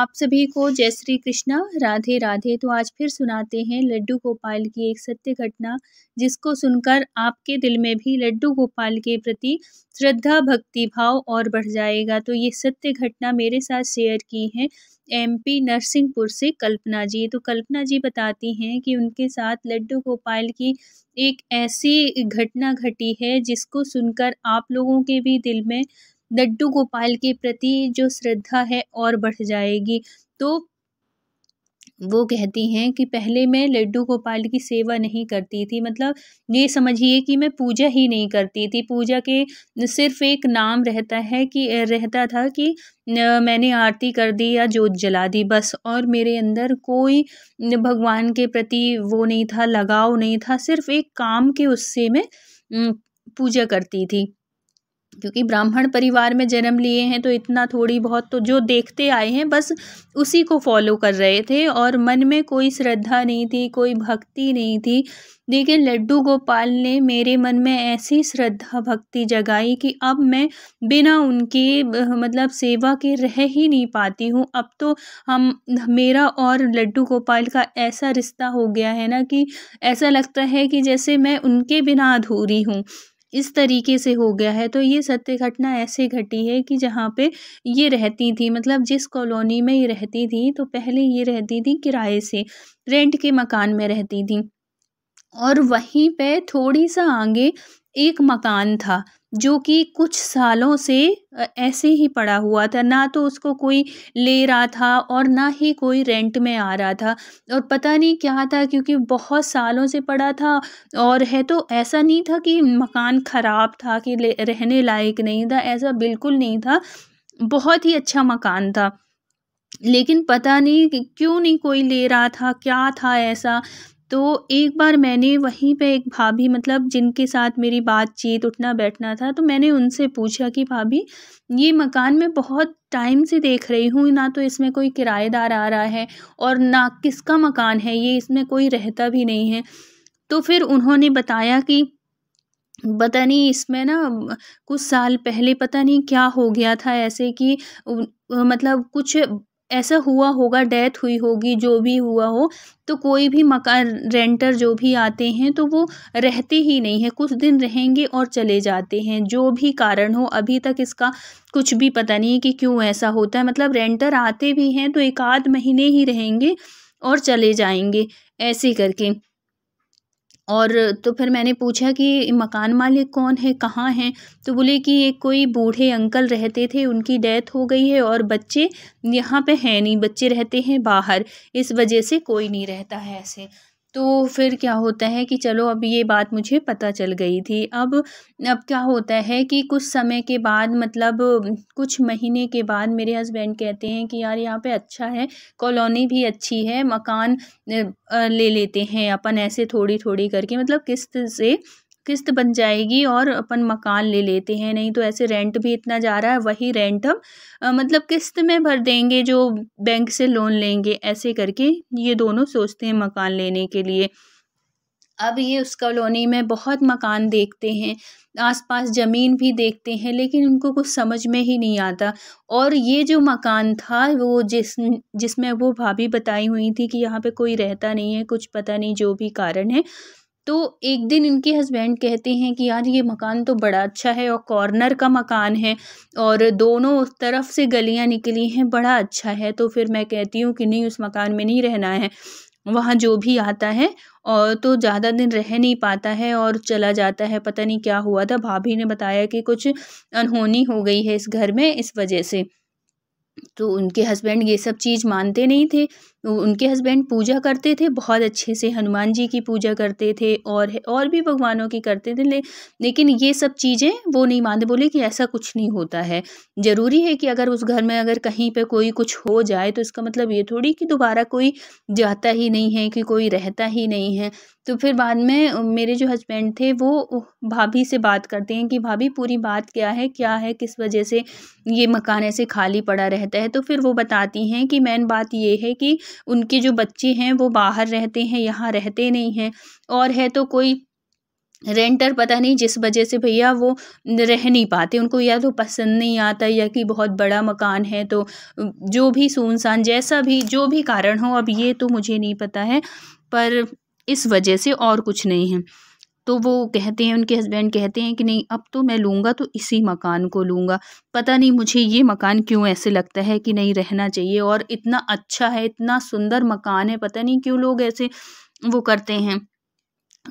आप सभी को जय श्री कृष्णा राधे राधे तो आज फिर सुनाते हैं लड्डू गोपाल की एक सत्य घटना जिसको सुनकर आपके दिल में भी लड्डू गोपाल के प्रति श्रद्धा भक्ति भाव और बढ़ जाएगा तो ये सत्य घटना मेरे साथ शेयर की है एमपी नरसिंहपुर से कल्पना जी तो कल्पना जी बताती हैं कि उनके साथ लड्डू गोपाल की एक ऐसी घटना घटी है जिसको सुनकर आप लोगों के भी दिल में लड्डू गोपाल के प्रति जो श्रद्धा है और बढ़ जाएगी तो वो कहती हैं कि पहले मैं लड्डू गोपाल की सेवा नहीं करती थी मतलब ये समझिए कि मैं पूजा ही नहीं करती थी पूजा के सिर्फ एक नाम रहता है कि रहता था कि मैंने आरती कर दी या जोत जला दी बस और मेरे अंदर कोई भगवान के प्रति वो नहीं था लगाव नहीं था सिर्फ एक काम के उससे मैं पूजा करती थी क्योंकि ब्राह्मण परिवार में जन्म लिए हैं तो इतना थोड़ी बहुत तो जो देखते आए हैं बस उसी को फॉलो कर रहे थे और मन में कोई श्रद्धा नहीं थी कोई भक्ति नहीं थी लेकिन लड्डू गोपाल ने मेरे मन में ऐसी श्रद्धा भक्ति जगाई कि अब मैं बिना उनके मतलब सेवा के रह ही नहीं पाती हूँ अब तो हम मेरा और लड्डू गोपाल का ऐसा रिश्ता हो गया है ना कि ऐसा लगता है कि जैसे मैं उनके बिना अधूरी हूँ इस तरीके से हो गया है तो ये सत्य घटना ऐसे घटी है कि जहाँ पे ये रहती थी मतलब जिस कॉलोनी में ये रहती थी तो पहले ये रहती थी किराए से रेंट के मकान में रहती थी और वहीं पे थोड़ी सा आगे एक मकान था जो कि कुछ सालों से ऐसे ही पड़ा हुआ था ना तो उसको कोई ले रहा था और ना ही कोई रेंट में आ रहा था और पता नहीं क्या था क्योंकि बहुत सालों से पड़ा था और है तो ऐसा नहीं था कि मकान ख़राब था कि रहने लायक नहीं था ऐसा बिल्कुल नहीं था बहुत ही अच्छा मकान था लेकिन पता नहीं क्यों नहीं कोई ले रहा था क्या था ऐसा तो एक बार मैंने वहीं पे एक भाभी मतलब जिनके साथ मेरी बातचीत उठना बैठना था तो मैंने उनसे पूछा कि भाभी ये मकान मैं बहुत टाइम से देख रही हूँ ना तो इसमें कोई किराएदार आ रहा है और ना किसका मकान है ये इसमें कोई रहता भी नहीं है तो फिर उन्होंने बताया कि पता नहीं इसमें ना कुछ साल पहले पता नहीं क्या हो गया था ऐसे कि मतलब कुछ ऐसा हुआ होगा डेथ हुई होगी जो भी हुआ हो तो कोई भी मकान रेंटर जो भी आते हैं तो वो रहते ही नहीं है कुछ दिन रहेंगे और चले जाते हैं जो भी कारण हो अभी तक इसका कुछ भी पता नहीं है कि क्यों ऐसा होता है मतलब रेंटर आते भी हैं तो एक आध महीने ही रहेंगे और चले जाएंगे ऐसे करके और तो फिर मैंने पूछा कि मकान मालिक कौन है कहाँ हैं तो बोले कि ये कोई बूढ़े अंकल रहते थे उनकी डेथ हो गई है और बच्चे यहाँ पे हैं नहीं बच्चे रहते हैं बाहर इस वजह से कोई नहीं रहता है ऐसे तो फिर क्या होता है कि चलो अब ये बात मुझे पता चल गई थी अब अब क्या होता है कि कुछ समय के बाद मतलब कुछ महीने के बाद मेरे हस्बैंड कहते हैं कि यार यहाँ पे अच्छा है कॉलोनी भी अच्छी है मकान ले लेते हैं अपन ऐसे थोड़ी थोड़ी करके मतलब किस्त से किस्त बन जाएगी और अपन मकान ले लेते हैं नहीं तो ऐसे रेंट भी इतना जा रहा है वही रेंट हम मतलब किस्त में भर देंगे जो बैंक से लोन लेंगे ऐसे करके ये दोनों सोचते हैं मकान लेने के लिए अब ये उस कॉलोनी में बहुत मकान देखते हैं आसपास ज़मीन भी देखते हैं लेकिन उनको कुछ समझ में ही नहीं आता और ये जो मकान था वो जिस जिसमें वो भाभी बताई हुई थी कि यहाँ पे कोई रहता नहीं है कुछ पता नहीं जो भी कारण है तो एक दिन इनके हस्बैंड कहते हैं कि यार ये मकान तो बड़ा अच्छा है और कॉर्नर का मकान है और दोनों तरफ से गलियां निकली हैं बड़ा अच्छा है तो फिर मैं कहती हूँ कि नहीं उस मकान में नहीं रहना है वहाँ जो भी आता है और तो ज़्यादा दिन रह नहीं पाता है और चला जाता है पता नहीं क्या हुआ था भाभी ने बताया कि कुछ अनहोनी हो गई है इस घर में इस वजह से तो उनके हस्बैंड ये सब चीज़ मानते नहीं थे उनके हस्बैंड पूजा करते थे बहुत अच्छे से हनुमान जी की पूजा करते थे और और भी भगवानों की करते थे ले, लेकिन ये सब चीज़ें वो नहीं मानते बोले कि ऐसा कुछ नहीं होता है ज़रूरी है कि अगर उस घर में अगर कहीं पे कोई कुछ हो जाए तो इसका मतलब ये थोड़ी कि दोबारा कोई जाता ही नहीं है कि कोई रहता ही नहीं है तो फिर बाद में मेरे जो हस्बैंड थे वो भाभी से बात करते हैं कि भाभी पूरी बात क्या है क्या है किस वजह से ये मकान ऐसे खाली पड़ा रह रहता है तो फिर वो बताती हैं कि मेन बात ये है कि उनके जो बच्चे हैं वो बाहर रहते हैं यहाँ रहते नहीं हैं और है तो कोई रेंटर पता नहीं जिस वजह से भैया वो रह नहीं पाते उनको या तो पसंद नहीं आता या कि बहुत बड़ा मकान है तो जो भी सुनसान जैसा भी जो भी कारण हो अब ये तो मुझे नहीं पता है पर इस वजह से और कुछ नहीं है तो वो कहते हैं उनके हस्बैंड कहते हैं कि नहीं अब तो मैं लूँगा तो इसी मकान को लूँगा पता नहीं मुझे ये मकान क्यों ऐसे लगता है कि नहीं रहना चाहिए और इतना अच्छा है इतना सुंदर मकान है पता नहीं क्यों लोग ऐसे वो करते हैं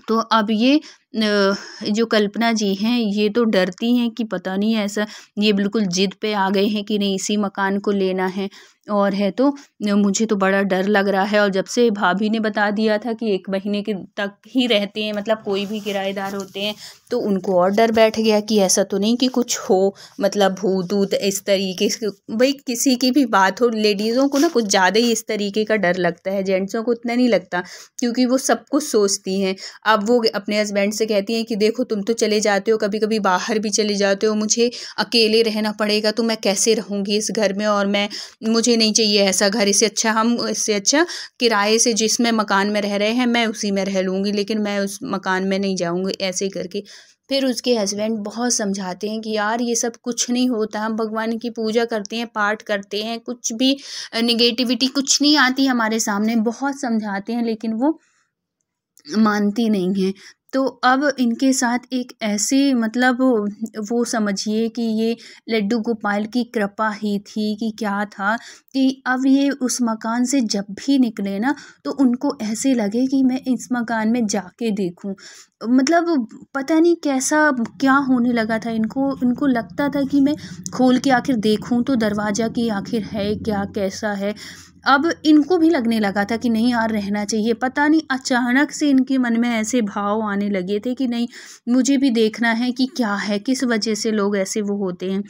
तो अब ये जो कल्पना जी हैं ये तो डरती हैं कि पता नहीं ऐसा ये बिल्कुल ज़िद पे आ गए हैं कि नहीं इसी मकान को लेना है और है तो मुझे तो बड़ा डर लग रहा है और जब से भाभी ने बता दिया था कि एक महीने के तक ही रहते हैं मतलब कोई भी किराएदार होते हैं तो उनको और डर बैठ गया कि ऐसा तो नहीं कि कुछ हो मतलब भूत ऊत इस तरीके से भाई किसी की भी बात हो लेडीज़ों को ना कुछ ज़्यादा ही इस तरीके का डर लगता है जेंट्सों को उतना नहीं लगता क्योंकि वो सब कुछ सोचती हैं अब वो अपने हस्बैंड से कहती हैं कि देखो तुम तो चले जाते हो कभी कभी बाहर भी चले जाते हो मुझे अकेले रहना पड़ेगा तो मैं कैसे रहूँगी इस घर में और मैं मुझे नहीं चाहिए ऐसा घर इससे अच्छा हम इससे अच्छा किराए से जिसमें मकान में रह रहे हैं मैं उसी में रह लूँगी लेकिन मैं उस मकान में नहीं जाऊँगी ऐसे करके फिर उसके हस्बैंड बहुत समझाते हैं कि यार ये सब कुछ नहीं होता हम भगवान की पूजा करते हैं पाठ करते हैं कुछ भी निगेटिविटी कुछ नहीं आती हमारे सामने बहुत समझाते हैं लेकिन वो मानती नहीं है तो अब इनके साथ एक ऐसे मतलब वो समझिए कि ये लड्डू गोपाल की कृपा ही थी कि क्या था कि अब ये उस मकान से जब भी निकले ना तो उनको ऐसे लगे कि मैं इस मकान में जाके देखूं मतलब पता नहीं कैसा क्या होने लगा था इनको इनको लगता था कि मैं खोल के आखिर देखूं तो दरवाज़ा की आखिर है क्या कैसा है अब इनको भी लगने लगा था कि नहीं यार रहना चाहिए पता नहीं अचानक से इनके मन में ऐसे भाव आने लगे थे कि नहीं मुझे भी देखना है कि क्या है किस वजह से लोग ऐसे वो होते हैं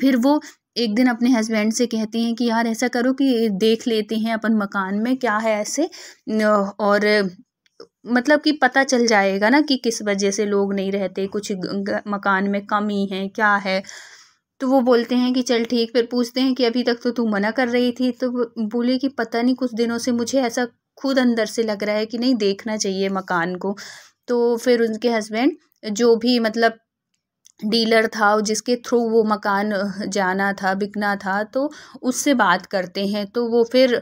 फिर वो एक दिन अपने हस्बैंड से कहती हैं कि यार ऐसा करो कि देख लेते हैं अपन मकान में क्या है ऐसे और मतलब कि पता चल जाएगा ना कि किस वजह से लोग नहीं रहते कुछ मकान में कमी है क्या है तो वो बोलते हैं कि चल ठीक फिर पूछते हैं कि अभी तक तो तू मना कर रही थी तो बोले कि पता नहीं कुछ दिनों से मुझे ऐसा खुद अंदर से लग रहा है कि नहीं देखना चाहिए मकान को तो फिर उनके हस्बैंड जो भी मतलब डीलर था जिसके थ्रू वो मकान जाना था बिकना था तो उससे बात करते हैं तो वो फिर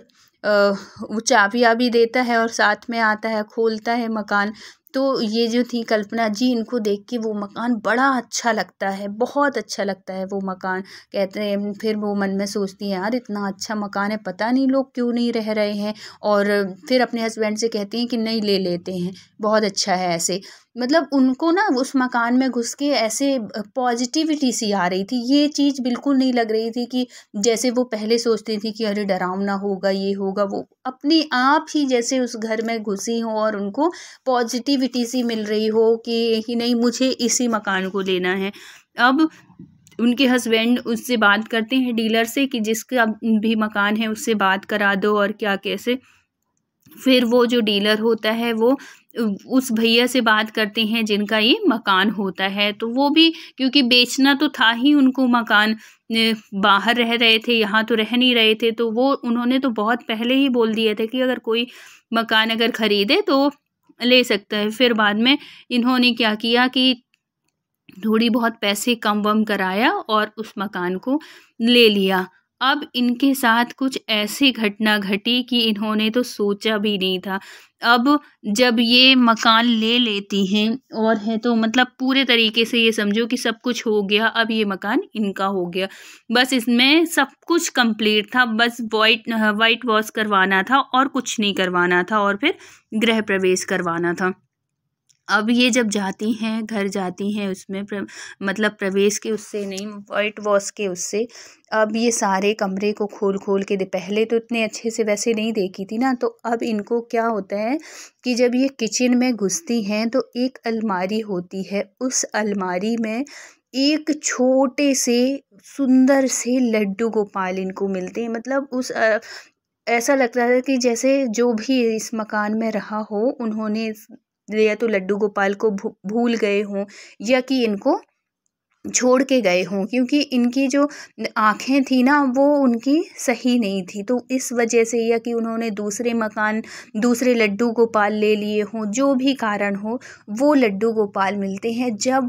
वो चाबियाँ भी देता है और साथ में आता है खोलता है मकान तो ये जो थी कल्पना जी इनको देख के वो मकान बड़ा अच्छा लगता है बहुत अच्छा लगता है वो मकान कहते हैं फिर वो मन में सोचती हैं यार इतना अच्छा मकान है पता नहीं लोग क्यों नहीं रह रहे हैं और फिर अपने हस्बैंड से कहती हैं कि नहीं ले लेते हैं बहुत अच्छा है ऐसे मतलब उनको ना उस मकान में घुस के ऐसे पॉजिटिविटी सी आ रही थी ये चीज़ बिल्कुल नहीं लग रही थी कि जैसे वो पहले सोचती थी कि अरे डरावना होगा ये होगा वो अपने आप ही जैसे उस घर में घुसी हो और उनको पॉजिटिविटी सी मिल रही हो कि, नहीं मुझे इसी मकान को लेना है अब उनके हस्बैंड उससे बात करते हैं डीलर से कि जिसका भी मकान है उससे बात करा दो और क्या कैसे फिर वो जो डीलर होता है वो उस भैया से बात करते हैं जिनका ये मकान होता है तो वो भी क्योंकि बेचना तो था ही उनको मकान बाहर रह रहे थे यहाँ तो रह नहीं रहे थे तो वो उन्होंने तो बहुत पहले ही बोल दिया था कि अगर कोई मकान अगर ख़रीदे तो ले सकता है फिर बाद में इन्होंने क्या किया कि थोड़ी बहुत पैसे कम वम कराया और उस मकान को ले लिया अब इनके साथ कुछ ऐसी घटना घटी कि इन्होंने तो सोचा भी नहीं था अब जब ये मकान ले लेती हैं और है तो मतलब पूरे तरीके से ये समझो कि सब कुछ हो गया अब ये मकान इनका हो गया बस इसमें सब कुछ कंप्लीट था बस वाइट वाइट वॉश करवाना था और कुछ नहीं करवाना था और फिर गृह प्रवेश करवाना था अब ये जब जाती हैं घर जाती हैं उसमें मतलब प्रवेश के उससे नहीं वाइट वॉश के उससे अब ये सारे कमरे को खोल खोल के पहले तो इतने अच्छे से वैसे नहीं देखी थी ना तो अब इनको क्या होता है कि जब ये किचन में घुसती हैं तो एक अलमारी होती है उस अलमारी में एक छोटे से सुंदर से लड्डू गोपाल इनको मिलते हैं मतलब उस ऐसा लगता था कि जैसे जो भी इस मकान में रहा हो उन्होंने या तो लड्डू गोपाल को भूल गए हों या कि इनको छोड़ के गए हों क्योंकि इनकी जो आँखें थी ना वो उनकी सही नहीं थी तो इस वजह से या कि उन्होंने दूसरे मकान दूसरे लड्डू गोपाल ले लिए हों जो भी कारण हो वो लड्डू गोपाल मिलते हैं जब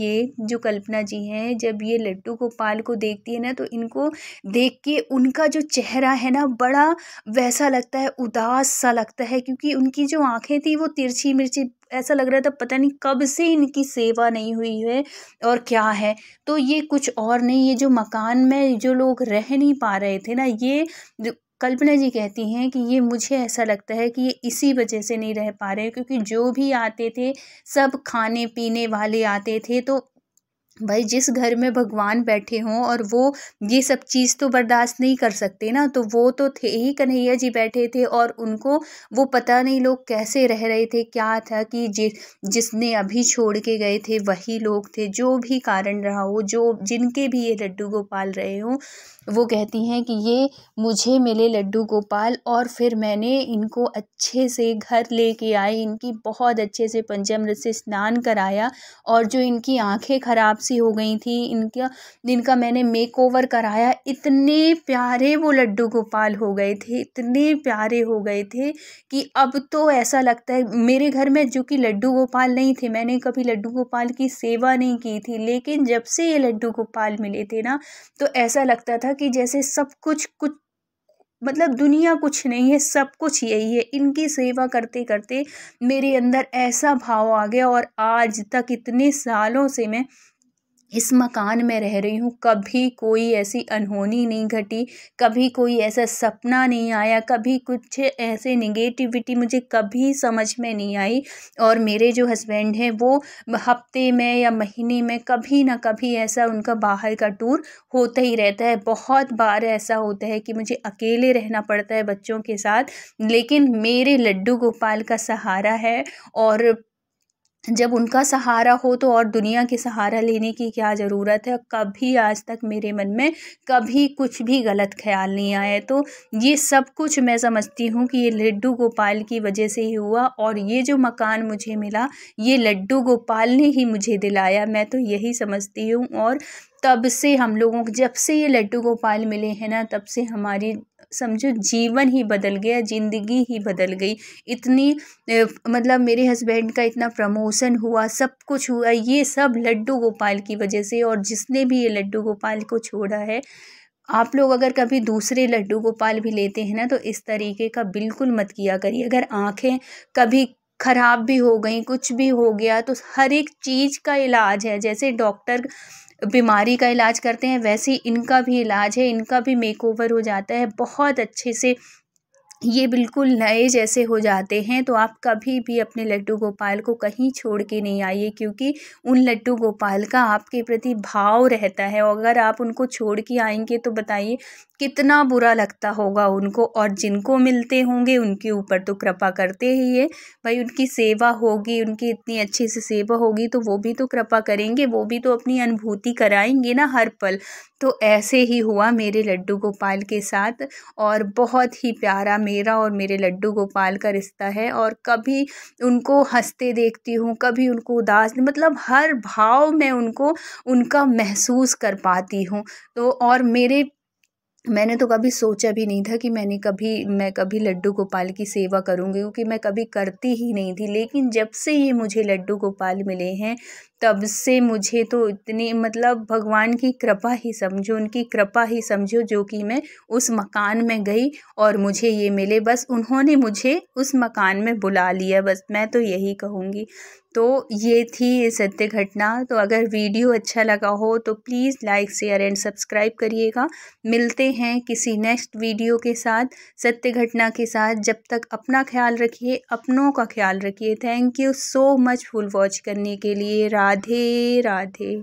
ये जो कल्पना जी हैं जब ये लड्डू गोपाल को देखती है ना तो इनको देख के उनका जो चेहरा है ना बड़ा वैसा लगता है उदास सा लगता है क्योंकि उनकी जो आँखें थी वो तिरछी मिर्ची ऐसा लग रहा था पता नहीं कब से इनकी सेवा नहीं हुई है और क्या है तो ये कुछ और नहीं ये जो मकान में जो लोग रह नहीं पा रहे थे ना ये कल्पना जी कहती हैं कि ये मुझे ऐसा लगता है कि ये इसी वजह से नहीं रह पा रहे क्योंकि जो भी आते थे सब खाने पीने वाले आते थे तो भाई जिस घर में भगवान बैठे हों और वो ये सब चीज़ तो बर्दाश्त नहीं कर सकते ना तो वो तो थे ही कन्हैया जी बैठे थे और उनको वो पता नहीं लोग कैसे रह रहे थे क्या था कि जि जिसने अभी छोड़ के गए थे वही लोग थे जो भी कारण रहा हो जो जिनके भी ये लड्डू गोपाल रहे हों वो कहती हैं कि ये मुझे मिले लड्डू गोपाल और फिर मैंने इनको अच्छे से घर लेके आई इनकी बहुत अच्छे से पंचमृत से स्नान कराया और जो इनकी आँखें खराब सी हो गई थी इनका जिनका मैंने मेक ओवर कराया इतने प्यारे वो लड्डू गोपाल हो गए थे इतने प्यारे हो गए थे कि अब तो ऐसा लगता है मेरे घर में जो कि लड्डू गोपाल नहीं थे मैंने कभी लड्डू गोपाल की सेवा नहीं की थी लेकिन जब से ये लड्डू गोपाल मिले थे ना तो ऐसा लगता था कि जैसे सब कुछ कुछ मतलब दुनिया कुछ नहीं है सब कुछ यही है इनकी सेवा करते करते मेरे अंदर ऐसा भाव आ गया और आज तक इतने सालों से मैं इस मकान में रह रही हूँ कभी कोई ऐसी अनहोनी नहीं घटी कभी कोई ऐसा सपना नहीं आया कभी कुछ ऐसे निगेटिविटी मुझे कभी समझ में नहीं आई और मेरे जो हस्बैंड हैं वो हफ्ते में या महीने में कभी ना कभी ऐसा उनका बाहर का टूर होता ही रहता है बहुत बार ऐसा होता है कि मुझे अकेले रहना पड़ता है बच्चों के साथ लेकिन मेरे लड्डू गोपाल का सहारा है और जब उनका सहारा हो तो और दुनिया के सहारा लेने की क्या ज़रूरत है कभी आज तक मेरे मन में कभी कुछ भी गलत ख्याल नहीं आया तो ये सब कुछ मैं समझती हूँ कि ये लड्डू गोपाल की वजह से ही हुआ और ये जो मकान मुझे मिला ये लड्डू गोपाल ने ही मुझे दिलाया मैं तो यही समझती हूँ और तब से हम लोगों को जब से ये लड्डू गोपाल मिले हैं ना तब से हमारी समझो जीवन ही बदल गया ज़िंदगी ही बदल गई इतनी मतलब मेरे हस्बैंड का इतना प्रमोशन हुआ सब कुछ हुआ ये सब लड्डू गोपाल की वजह से और जिसने भी ये लड्डू गोपाल को छोड़ा है आप लोग अगर कभी दूसरे लड्डू गोपाल भी लेते हैं ना तो इस तरीके का बिल्कुल मत किया करिए अगर आँखें कभी ख़राब भी हो गई कुछ भी हो गया तो हर एक चीज़ का इलाज है जैसे डॉक्टर बीमारी का इलाज करते हैं वैसे ही इनका भी इलाज है इनका भी मेकओवर हो जाता है बहुत अच्छे से ये बिल्कुल नए जैसे हो जाते हैं तो आप कभी भी अपने लड्डू गोपाल को कहीं छोड़ के नहीं आइए क्योंकि उन लड्डू गोपाल का आपके प्रति भाव रहता है और अगर आप उनको छोड़ के आएंगे तो बताइए कितना बुरा लगता होगा उनको और जिनको मिलते होंगे उनके ऊपर तो कृपा करते ही है भाई उनकी सेवा होगी उनकी इतनी अच्छे से सेवा होगी तो वो भी तो कृपा करेंगे वो भी तो अपनी अनुभूति कराएंगे ना हर पल तो ऐसे ही हुआ मेरे लड्डू गोपाल के साथ और बहुत ही प्यारा मेरा और मेरे लड्डू गोपाल का रिश्ता है और कभी उनको हंसते देखती हूँ कभी उनको उदास मतलब हर भाव में उनको उनका महसूस कर पाती हूँ तो और मेरे मैंने तो कभी सोचा भी नहीं था कि मैंने कभी मैं कभी लड्डू गोपाल की सेवा करूँगी क्योंकि मैं कभी करती ही नहीं थी लेकिन जब से ये मुझे लड्डू गोपाल मिले हैं तब से मुझे तो इतनी मतलब भगवान की कृपा ही समझो उनकी कृपा ही समझो जो कि मैं उस मकान में गई और मुझे ये मिले बस उन्होंने मुझे उस मकान में बुला लिया बस मैं तो यही कहूँगी तो ये थी ये सत्य घटना तो अगर वीडियो अच्छा लगा हो तो please like share and subscribe करिएगा मिलते हैं किसी नेक्स्ट वीडियो के साथ सत्य घटना के साथ जब तक अपना ख्याल रखिए अपनों का ख्याल रखिए thank you so much full watch करने के लिए राधे राधे